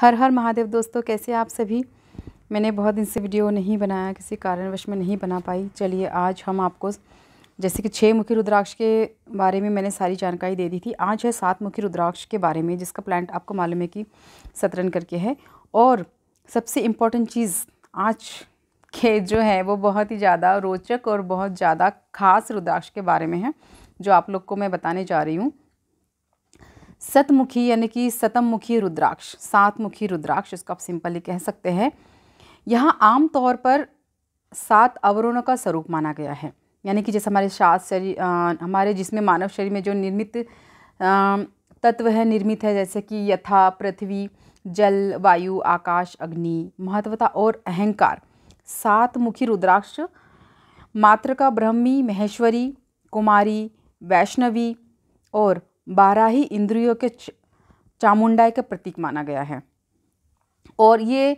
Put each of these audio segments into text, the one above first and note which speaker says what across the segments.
Speaker 1: हर हर महादेव दोस्तों कैसे आप सभी मैंने बहुत दिन से वीडियो नहीं बनाया किसी कारणवश में नहीं बना पाई चलिए आज हम आपको जैसे कि छः मुखी रुद्राक्ष के बारे में मैंने सारी जानकारी दे दी थी आज है सात मुखी रुद्राक्ष के बारे में जिसका प्लांट आपको मालूम है कि सतरन करके है और सबसे इम्पोर्टेंट चीज़ आज के जो है वो बहुत ही ज़्यादा रोचक और बहुत ज़्यादा खास रुद्राक्ष के बारे में है जो आप लोग को मैं बताने जा रही हूँ सतमुखी यानी कि सतमुखी रुद्राक्ष सात मुखी रुद्राक्ष इसको आप सिंपली कह सकते हैं यहाँ आमतौर पर सात अवरणों का स्वरूप माना गया है यानी कि जैसे हमारे शास शरीर हमारे जिसमें मानव शरीर में जो निर्मित तत्व है निर्मित है जैसे कि यथा पृथ्वी जल वायु आकाश अग्नि महत्वता और अहंकार सात मुखी रुद्राक्ष मात्र का ब्रह्मी महेश्वरी कुमारी वैष्णवी और बारह ही इंद्रियों के चामुंडाई का प्रतीक माना गया है और ये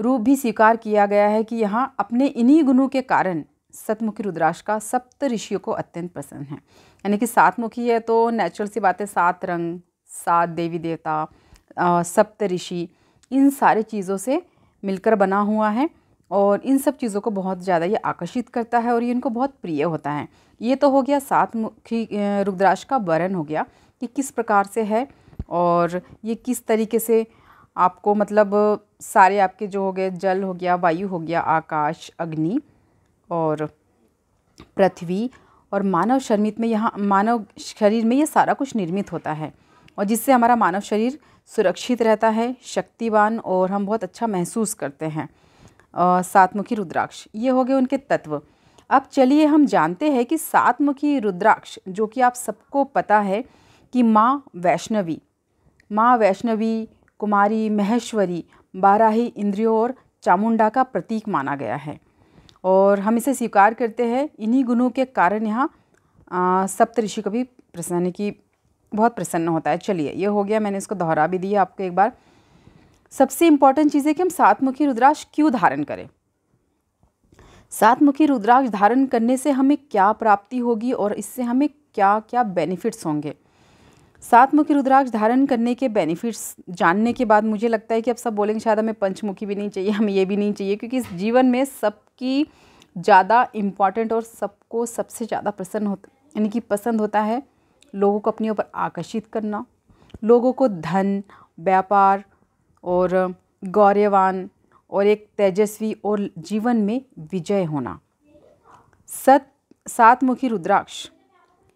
Speaker 1: रूप भी स्वीकार किया गया है कि यहाँ अपने इन्हीं गुणों के कारण सतमुखी रुद्राक्ष का सप्त ऋषियों को अत्यंत पसंद है यानी कि सातमुखी है तो नेचुरल सी बात है सात रंग सात देवी देवता सप्त ऋषि इन सारे चीज़ों से मिलकर बना हुआ है और इन सब चीज़ों को बहुत ज़्यादा ये आकर्षित करता है और ये इनको बहुत प्रिय होता है ये तो हो गया सात मुखी रुद्राक्ष का वर्ण हो गया कि किस प्रकार से है और ये किस तरीके से आपको मतलब सारे आपके जो हो गए जल हो गया वायु हो गया आकाश अग्नि और पृथ्वी और मानव शर्मित में यहाँ मानव शरीर में ये सारा कुछ निर्मित होता है और जिससे हमारा मानव शरीर सुरक्षित रहता है शक्तिवान और हम बहुत अच्छा महसूस करते हैं सातमुखी रुद्राक्ष ये हो गए उनके तत्व अब चलिए हम जानते हैं कि सातमुखी रुद्राक्ष जो कि आप सबको पता है कि माँ वैष्णवी माँ वैष्णवी कुमारी महेश्वरी बाराही इंद्रियों और चामुंडा का प्रतीक माना गया है और हम इसे स्वीकार करते हैं इन्हीं गुणों के कारण यहाँ सप्तऋषि कभी भी प्रसन्न की बहुत प्रसन्न होता है चलिए ये हो गया मैंने इसको दोहरा भी दिया आपको एक बार सबसे इम्पॉर्टेंट चीज़ है कि हम सात मुखी रुद्राक्ष क्यों धारण करें सात मुखी रुद्राक्ष धारण करने से हमें क्या प्राप्ति होगी और इससे हमें क्या क्या बेनिफिट्स होंगे सात मुखी रुद्राक्ष धारण करने के बेनिफिट्स जानने के बाद मुझे लगता है कि अब सब बोलेंगे शायद हमें पंचमुखी भी नहीं चाहिए हमें ये भी नहीं चाहिए क्योंकि इस जीवन में सबकी ज़्यादा इम्पॉर्टेंट और सबको सबसे ज़्यादा प्रसन्न होता यानी कि पसंद होता है लोगों को अपने ऊपर आकर्षित करना लोगों को धन व्यापार और गौरवान और एक तेजस्वी और जीवन में विजय होना सत सातमुखी रुद्राक्ष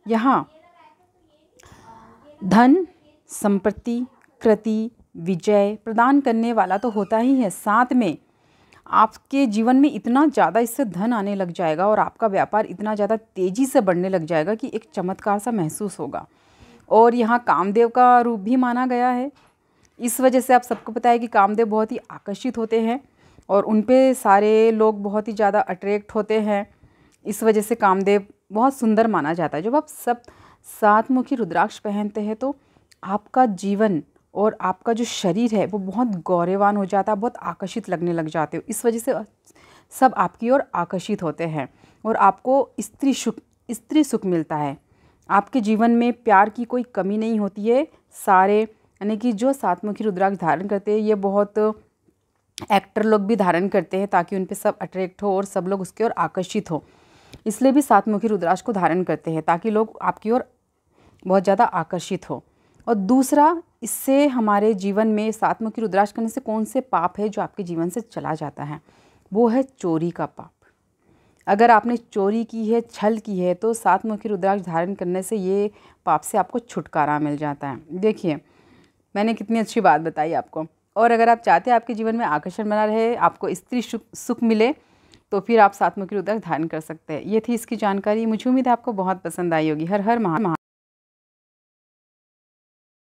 Speaker 1: यहाँ धन संपत्ति कृति विजय प्रदान करने वाला तो होता ही है साथ में आपके जीवन में इतना ज़्यादा इससे धन आने लग जाएगा और आपका व्यापार इतना ज़्यादा तेज़ी से बढ़ने लग जाएगा कि एक चमत्कार सा महसूस होगा और यहाँ कामदेव का रूप भी माना गया है इस वजह से आप सबको पता है कि कामदेव बहुत ही आकर्षित होते हैं और उन पर सारे लोग बहुत ही ज़्यादा अट्रैक्ट होते हैं इस वजह से कामदेव बहुत सुंदर माना जाता है जब आप सब सात मुखी रुद्राक्ष पहनते हैं तो आपका जीवन और आपका जो शरीर है वो बहुत गौरवान हो जाता है बहुत आकर्षित लगने लग जाते हो इस वजह से सब आपकी ओर आकर्षित होते हैं और आपको स्त्री सुख स्त्री सुख मिलता है आपके जीवन में प्यार की कोई कमी नहीं होती है सारे यानी कि जो सातमुखी रुद्राक्ष धारण करते हैं ये बहुत एक्टर लोग भी धारण करते हैं ताकि उन पर सब अट्रैक्ट हो और सब लोग उसकी ओर आकर्षित हो इसलिए भी सातमुखी रुद्राक्ष को धारण करते हैं ताकि लोग आपकी ओर बहुत ज़्यादा आकर्षित हो और दूसरा इससे हमारे जीवन में सातमुखी रुद्राक्ष करने से कौन से पाप है जो आपके जीवन से चला जाता है वो है चोरी का पाप अगर आपने चोरी की है छल की है तो सातमुखी रुद्राक्ष धारण करने से ये पाप से आपको छुटकारा मिल जाता है देखिए मैंने कितनी अच्छी बात बताई आपको और अगर आप चाहते हैं आपके जीवन में आकर्षण बना रहे आपको स्त्री सुख मिले तो फिर आप सातमुखी रुद्रक धारण कर सकते हैं ये थी इसकी जानकारी मुझे उम्मीद है आपको बहुत पसंद आई होगी हर हर महा